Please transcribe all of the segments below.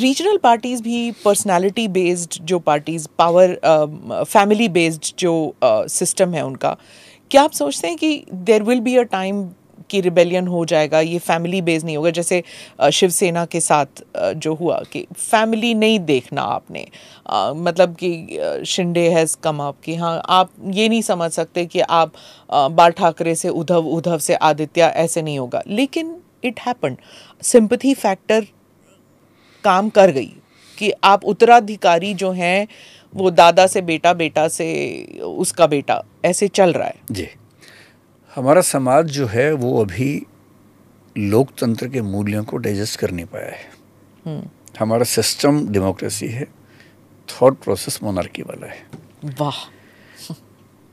Regional parties भी personality based जो parties power family based जो सिस्टम uh, है उनका क्या आप सोचते हैं कि there will be a time कि रिबेलियन हो जाएगा ये फैमिली बेस नहीं होगा जैसे uh, शिवसेना के साथ uh, जो हुआ कि फैमिली नहीं देखना आपने आ, मतलब कि शिंडे हैज़ कम अप कि हाँ आप ये नहीं समझ सकते कि आप बाल ठाकरे से उद्धव उद्धव से आदित्य ऐसे नहीं होगा लेकिन इट हैपन सिंपथी फैक्टर काम कर गई कि आप उत्तराधिकारी जो हैं वो दादा से बेटा बेटा से उसका बेटा ऐसे चल रहा है जी हमारा समाज जो है वो अभी लोकतंत्र के मूल्यों को डाइजेस्ट कर नहीं पाया है हम्म। हमारा सिस्टम डेमोक्रेसी है थॉट प्रोसेस मोनार्की वाला है वाह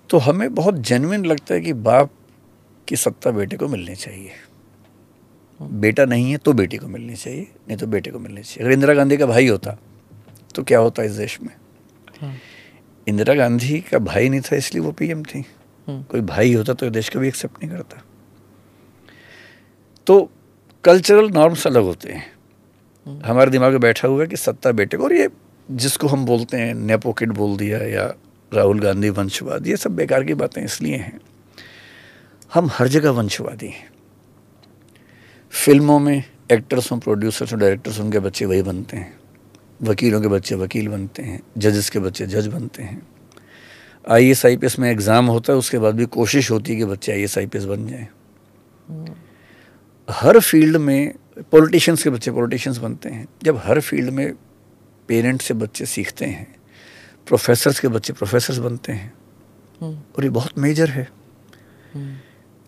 तो हमें बहुत जेनविन लगता है कि बाप की सत्ता बेटे को मिलनी चाहिए बेटा नहीं है तो बेटी को मिलनी चाहिए नहीं तो बेटे को मिलनी चाहिए अगर इंदिरा गांधी का भाई होता तो क्या होता इस देश में हाँ। इंदिरा गांधी का भाई नहीं था इसलिए वो पीएम थी हाँ। कोई भाई होता तो देश को भी एक्सेप्ट नहीं करता तो कल्चरल नॉर्म्स अलग होते हैं हाँ। हमारे दिमाग में बैठा हुआ है कि सत्ता बेटे को और ये जिसको हम बोलते हैं नेपोकिट बोल दिया या राहुल गांधी वंशवाद ये सब बेकार की बातें इसलिए हैं हम हर जगह वंशवादी हैं फिल्मों में एक्टर्स हों प्रोड्यूसर्स हों डायरेक्टर्स उनके बच्चे वही बनते हैं वकीलों के बच्चे वकील बनते हैं जजेस के बच्चे जज बनते हैं I S I P S में एग्ज़ाम होता है उसके बाद भी कोशिश होती है कि बच्चे I S I P S बन जाएं हम्म। हर फील्ड में पॉलिटिशियंस के बच्चे पॉलिटिशियंस बनते हैं जब हर फील्ड में पेरेंट्स से बच्चे सीखते हैं प्रोफेसर्स के बच्चे प्रोफेसर्स बनते हैं हम्म। और ये बहुत मेजर है हम्म।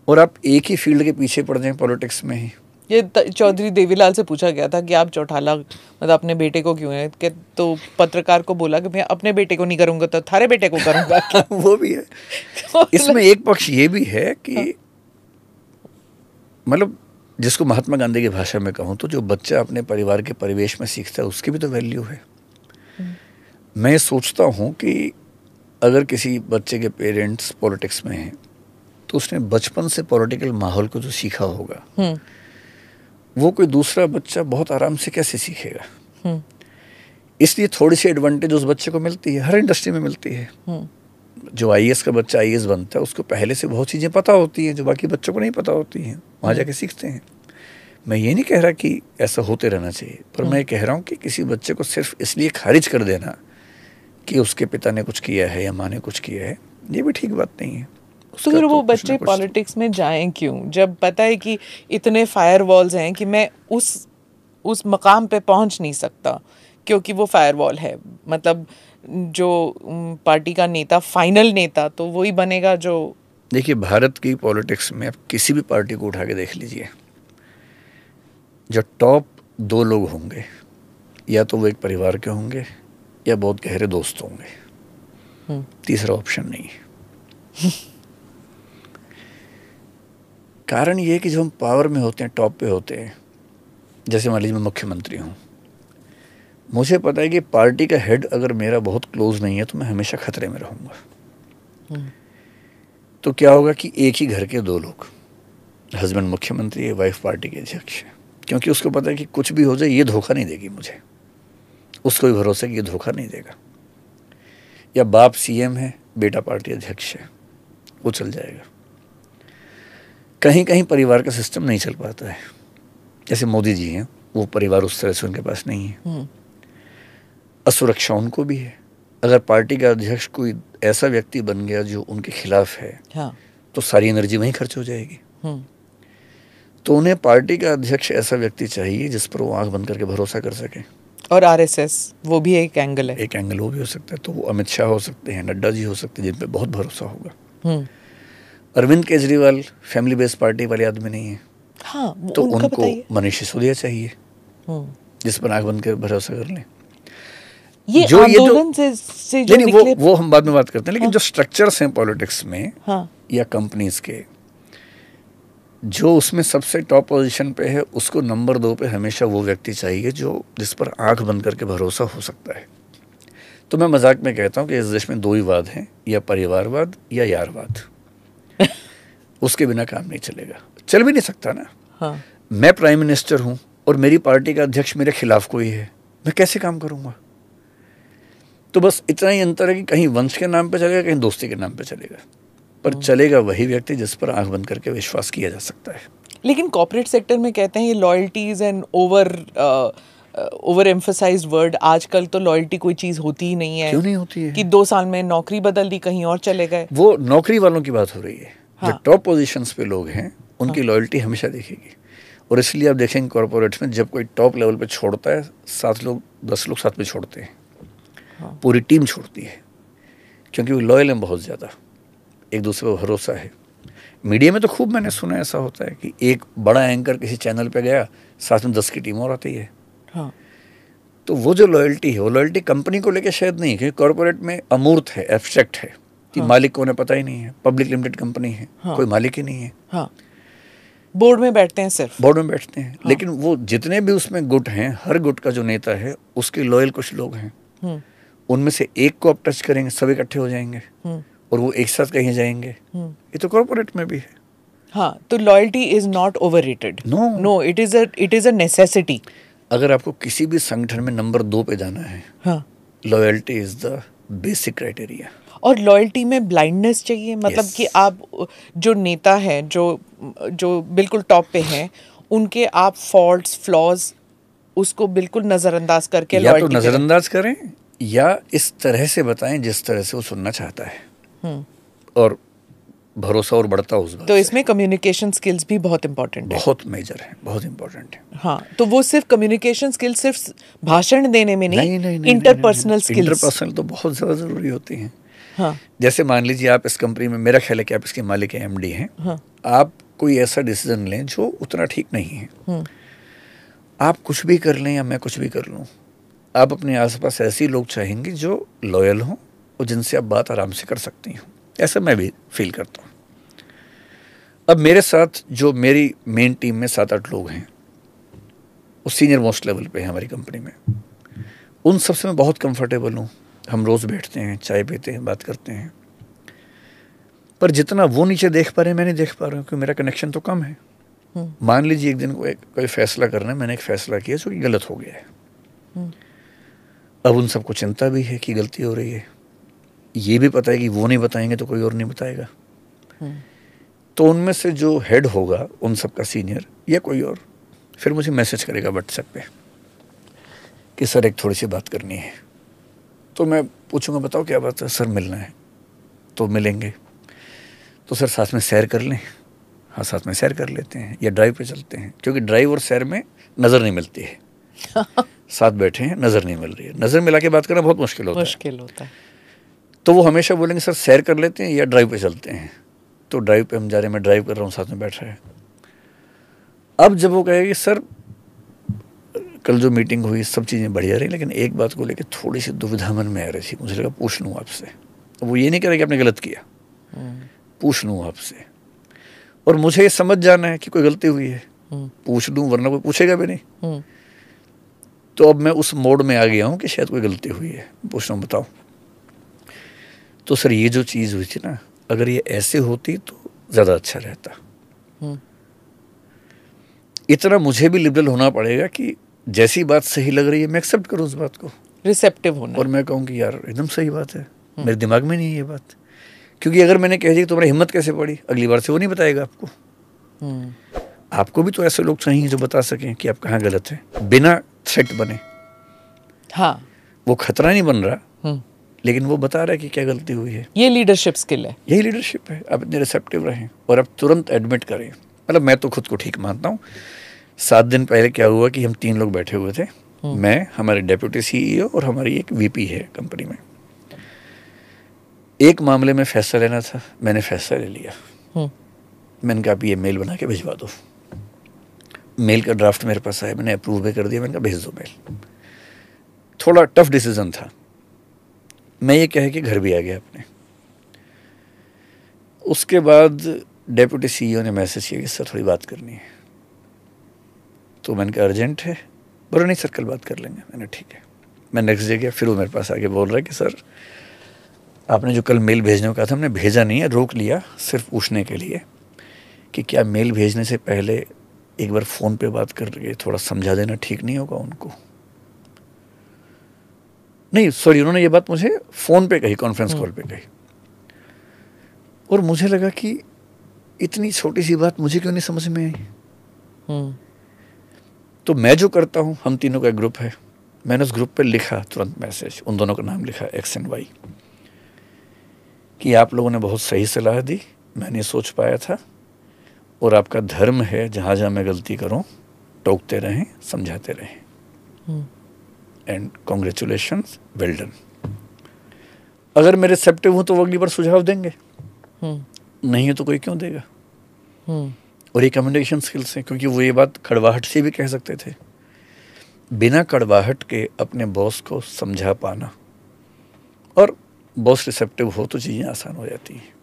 और आप एक ही फील्ड के पीछे पड़ जाएं पॉलिटिक्स में ही ये चौधरी देवीलाल से पूछा गया था कि आप चौठाला मतलब अपने बेटे को क्यों है तो पत्रकार को बोला कि मैं अपने बेटे को नहीं करूँगा तो थारे बेटे को करूँगा वो भी है इसमें एक पक्ष ये भी है कि हाँ। मतलब जिसको महात्मा गांधी की भाषा में कहूँ तो जो बच्चा अपने परिवार के परिवेश में सीखता है उसकी भी तो वैल्यू है हम्म। मैं सोचता हूँ कि अगर किसी बच्चे के पेरेंट्स पॉलिटिक्स में हैं तो उसने बचपन से पॉलिटिकल माहौल को जो तो सीखा होगा हम्म। वो कोई दूसरा बच्चा बहुत आराम से कैसे सीखेगा हम्म। इसलिए थोड़ी सी एडवांटेज उस बच्चे को मिलती है हर इंडस्ट्री में मिलती है हम्म। जो आई का बच्चा आई बनता है उसको पहले से बहुत चीज़ें पता होती हैं जो बाकी बच्चों को नहीं पता होती हैं वहाँ जाके हम्म। सीखते हैं मैं ये नहीं कह रहा कि ऐसा होते रहना चाहिए पर मैं कह रहा हूँ कि किसी बच्चे को सिर्फ इसलिए खारिज कर देना कि उसके पिता ने कुछ किया है या माँ ने कुछ किया है ये भी ठीक बात नहीं है तो फिर वो तो बच्चे तो। पॉलिटिक्स में जाएं क्यों जब पता है कि इतने फायर वॉल्स हैं कि मैं उस उस मकाम पे पहुंच नहीं सकता क्योंकि वो फायरवॉल है मतलब जो पार्टी का नेता फाइनल नेता तो वही बनेगा जो देखिए भारत की पॉलिटिक्स में आप किसी भी पार्टी को उठा के देख लीजिए जो टॉप दो लोग होंगे या तो वो एक परिवार के होंगे या बहुत गहरे दोस्त होंगे हम्म। तीसरा ऑप्शन नहीं कारण ये कि जब हम पावर में होते हैं टॉप पे होते हैं जैसे मान लीजिए मैं मुख्यमंत्री हूँ मुझे पता है कि पार्टी का हेड अगर मेरा बहुत क्लोज नहीं है तो मैं हमेशा खतरे में रहूँगा हम्म। तो क्या होगा कि एक ही घर के दो लोग हस्बैंड मुख्यमंत्री है वाइफ पार्टी के अध्यक्ष है क्योंकि उसको पता है कि कुछ भी हो जाए ये धोखा नहीं देगी मुझे उसको भी भरोसा कि ये धोखा नहीं देगा या बाप सीएम है बेटा पार्टी अध्यक्ष है वो चल जाएगा कहीं कहीं परिवार का सिस्टम नहीं चल पाता है जैसे मोदी जी हैं वो परिवार उस तरह से उनके पास नहीं है हम्म। असुरक्षा उनको भी है अगर पार्टी का अध्यक्ष कोई ऐसा व्यक्ति बन गया जो उनके खिलाफ है हाँ। तो सारी एनर्जी वहीं खर्च हो जाएगी हम्म। तो उन्हें पार्टी का अध्यक्ष ऐसा व्यक्ति चाहिए जिस पर वो आंख बंद करके भरोसा कर सके और आरएसएस वो भी एक एंगल है एक एंगल वो भी हो सकता है तो वो अमित शाह हो सकते हैं नड्डा जी हो सकते हैं जिन बहुत भरोसा होगा हम्म। Arvind Kejriwal family based party वाले आदमी नहीं है हाँ, तो उनको मनीष सिसोदिया चाहिए हम्म। जिस पर आंख बंद कर भरोसा कर लें ये जो ये जो, से, से जो नहीं, वो वो हम बाद में बात करते हैं लेकिन हाँ। जो स्ट्रक्चर्स हैं पॉलिटिक्स में हाँ। या कंपनीज के जो उसमें सबसे टॉप पोजीशन पे है उसको नंबर दो पे हमेशा वो व्यक्ति चाहिए जो जिस पर आंख बंद करके भरोसा हो सकता है तो मैं मजाक में कहता हूँ कि इस देश में दो ही वाद हैं या परिवारवाद या यारवाद उसके बिना काम नहीं चलेगा चल भी नहीं सकता ना हाँ। मैं प्राइम मिनिस्टर हूँ और मेरी पार्टी का अध्यक्ष मेरे खिलाफ कोई है मैं कैसे काम करूँगा तो बस इतना ही अंतर है कि कहीं वंश के नाम पे चलेगा कहीं दोस्ती के नाम पे चलेगा पर हाँ। चलेगा वही व्यक्ति जिस पर आंख बंद करके विश्वास किया जा सकता है लेकिन कॉर्पोरेट सेक्टर में कहते हैं ये loyalties and over over emphasise word आजकल तो लॉयल्टी कोई चीज होती ही नहीं है क्यों नहीं होती है कि दो साल में नौकरी बदल दी कहीं और चले गए वो नौकरी वालों की बात हो रही है हाँ। जो टॉप पोजीशन पे लोग हैं उनकी हाँ। लॉयल्टी हमेशा दिखेगी और इसलिए आप देखेंगे कॉरपोरेट में जब कोई टॉप लेवल पे छोड़ता है सात लोग दस लोग साथ में छोड़ते हैं हाँ। पूरी टीम छोड़ती है क्योंकि वो लॉयल हैं बहुत ज़्यादा एक दूसरे पर भरोसा है मीडिया में तो खूब मैंने सुना ऐसा होता है कि एक बड़ा एंकर किसी चैनल पर गया साथ में दस की टीम और आती है हाँ। तो वो जो लॉयल्टी है वो लॉयल्टी कंपनी को लेके शायद नहीं है क्योंकि कॉरपोरेट में अमूर्त है एब्स्ट्रैक्ट है कि हाँ। मालिक को उन्हें पता ही नहीं है पब्लिक लिमिटेड कंपनी है हाँ। कोई मालिक ही नहीं है हाँ। बोर्ड में बैठते हैं सिर्फ बोर्ड में बैठते हैं हाँ। लेकिन वो जितने भी उसमें गुट हैं हर गुट का जो नेता है उसके लॉयल कुछ लोग हैं हम्म। उनमें से एक को आप टच करेंगे सब इकट्ठे हो जाएंगे हम्म। और वो एक साथ कहीं जाएंगे हम्म। ये तो कॉरपोरेट में भी है हाँ तो loyalty is not over no no it is it is a necessity अगर आपको किसी भी संगठन में नंबर दो पे जाना है loyalty is the basic criteria और लॉयल्टी में ब्लाइंडनेस चाहिए मतलब yes. कि आप जो नेता है जो जो बिल्कुल टॉप पे हैं उनके आप फॉल्ट्स फ्लॉज उसको बिल्कुल नज़रअंदाज करके या तो नज़रअंदाज करें या इस तरह से बताएं जिस तरह से वो सुनना चाहता है हम्म। और भरोसा और बढ़ता उस बात तो इसमें कम्युनिकेशन स्किल्स भी बहुत इंपॉर्टेंट है बहुत मेजर है बहुत इंपॉर्टेंट है हाँ तो वो सिर्फ कम्युनिकेशन स्किल सिर्फ भाषण देने में नहीं, नहीं इंटरपर्सनल स्किल्स इंटरपर्सनल तो बहुत ज़्यादा ज़रूरी होती है हाँ। जैसे मान लीजिए आप इस कंपनी में मेरा ख्याल है कि आप इसके मालिक एम डी हैं हाँ। आप कोई ऐसा डिसीजन लें जो उतना ठीक नहीं है हम्म। आप कुछ भी कर लें या मैं कुछ भी कर लूँ आप अपने आसपास ऐसे लोग चाहेंगे जो लॉयल हों और जिनसे आप बात आराम से कर सकती हूँ ऐसा मैं भी फील करता हूँ अब मेरे साथ जो मेरी मेन टीम में सात आठ लोग हैं वो सीनियर मोस्ट लेवल पे हैं हमारी कंपनी में उन सबसे मैं बहुत कंफर्टेबल हूँ हम रोज़ बैठते हैं चाय पीते हैं बात करते हैं पर जितना वो नीचे देख पा रहे हैं मैं नहीं देख पा रहा हूँ क्योंकि मेरा कनेक्शन तो कम है हम्म। मान लीजिए एक दिन को एक कोई फैसला करना है मैंने एक फैसला किया जो कि गलत हो गया है हम्म। अब उन सबको चिंता भी है कि गलती हो रही है ये भी पता है कि वो नहीं बताएंगे तो कोई और नहीं बताएगा हम्म। तो उनमें से जो हेड होगा उन सब का सीनियर या कोई और फिर मुझे मैसेज करेगा व्हाट्सएप पे कि सर एक थोड़ी सी बात करनी है तो मैं पूछूंगा बताओ क्या बात है सर मिलना है तो मिलेंगे तो सर साथ में सैर कर लें हाँ साथ में सैर कर लेते हैं या ड्राइव पे चलते हैं क्योंकि ड्राइव और सैर में नज़र नहीं मिलती है साथ बैठे हैं नज़र नहीं मिल रही है नज़र मिला के बात करना बहुत मुश्किल होता है मुश्किल होता है तो वो हमेशा बोलेंगे सर सैर कर लेते हैं या ड्राइव पे चलते हैं तो ड्राइव पे हम जा रहे हैं मैं ड्राइव कर रहा हूँ साथ में बैठ रहे हैं अब जब वो कहेगा कि सर कल जो मीटिंग हुई सब चीज़ें बढ़िया रही लेकिन एक बात को लेकर थोड़ी सी दुविधा मन में आ रही थी मुझे लगा पूछ लूँ आपसे तो वो ये नहीं कह रहा कि आपने गलत किया हम्म। पूछ लूँ आपसे और मुझे ये समझ जाना है कि कोई गलती हुई है हम्म। पूछ लूँ वरना कोई पूछेगा भी नहीं हम्म। तो अब मैं उस मोड में आ गया हूँ कि शायद कोई गलती हुई है पूछ रहा हूँ बताओ तो सर ये जो चीज़ हुई थी ना अगर ये ऐसे होती तो ज़्यादा अच्छा रहता हम्म। इतना मुझे भी लिबरल होना पड़ेगा कि जैसी बात सही लग रही है मैं एक्सेप्ट करूँ उस बात को रिसेप्टिव होना और मैं कहूँ कि यार एकदम सही बात है हम्म। मेरे दिमाग में नहीं है ये बात क्योंकि अगर मैंने कह दी तुम्हारी हिम्मत कैसे पड़ी अगली बार से वो नहीं बताएगा आपको हम्म। आपको भी तो ऐसे लोग चाहिए जो बता सकें कि आप कहाँ गलत हैं बिना थ्रेट बने हाँ वो खतरा नहीं बन रहा लेकिन वो बता रहा है कि क्या गलती हुई है ये लीडरशिप स्किल है यही लीडरशिप है आप इतने रिसेप्टिव रहें और अब तुरंत एडमिट करें मतलब मैं तो खुद को ठीक मानता हूँ सात दिन पहले क्या हुआ कि हम तीन लोग बैठे हुए थे हम्म। मैं हमारे डेप्यूटी सीईओ e और हमारी एक वीपी है कंपनी में एक मामले में फैसला लेना था मैंने फैसला ले लिया हम्म। मैंने कहा आप ये मेल बना के भिजवा दो मेल का ड्राफ्ट मेरे पास आया मैंने अप्रूव भी कर दिया मैंने कहा भेज दो मेल थोड़ा टफ डिसीजन था मैं ये कह के घर भी आ गया अपने उसके बाद डेप्यूटी सीईओ e ने मैसेज किया कि सर थोड़ी बात करनी है तो मैंने कहा अर्जेंट है बोलो नहीं सर कल बात कर लेंगे मैंने ठीक है मैं नेक्स्ट डे गया फिर वो मेरे पास आके बोल रहा है कि सर आपने जो कल मेल भेजने को कहा था हमने भेजा नहीं है रोक लिया सिर्फ पूछने के लिए कि क्या मेल भेजने से पहले एक बार फ़ोन पे बात कर करके थोड़ा समझा देना ठीक नहीं होगा उनको नहीं सॉरी उन्होंने ये बात मुझे फ़ोन पे कही कॉन्फ्रेंस कॉल पे कही और मुझे लगा कि इतनी छोटी सी बात मुझे क्यों नहीं समझ में आई हम्म। तो मैं जो करता हूँ हम तीनों का ग्रुप है मैंने उस ग्रुप पे लिखा तुरंत मैसेज उन दोनों का नाम लिखा एक्स एंड वाई कि आप लोगों ने बहुत सही सलाह दी मैं नहीं सोच पाया था और आपका धर्म है जहाँ जहाँ मैं गलती करूँ टोकते रहें समझाते रहें हम्म। एंड कॉन्ग्रेचुलेशन वेल्डन अगर मैं रिसेप्टिव हूँ तो वो अगली बार सुझाव देंगे हम्म। नहीं है तो कोई क्यों देगा हम्म। और ये कम्युनिकेशन स्किल्स हैं क्योंकि वो ये बात कड़वाहट से भी कह सकते थे बिना कड़वाहट के अपने बॉस को समझा पाना और बॉस रिसेप्टिव हो तो चीज़ें आसान हो जाती हैं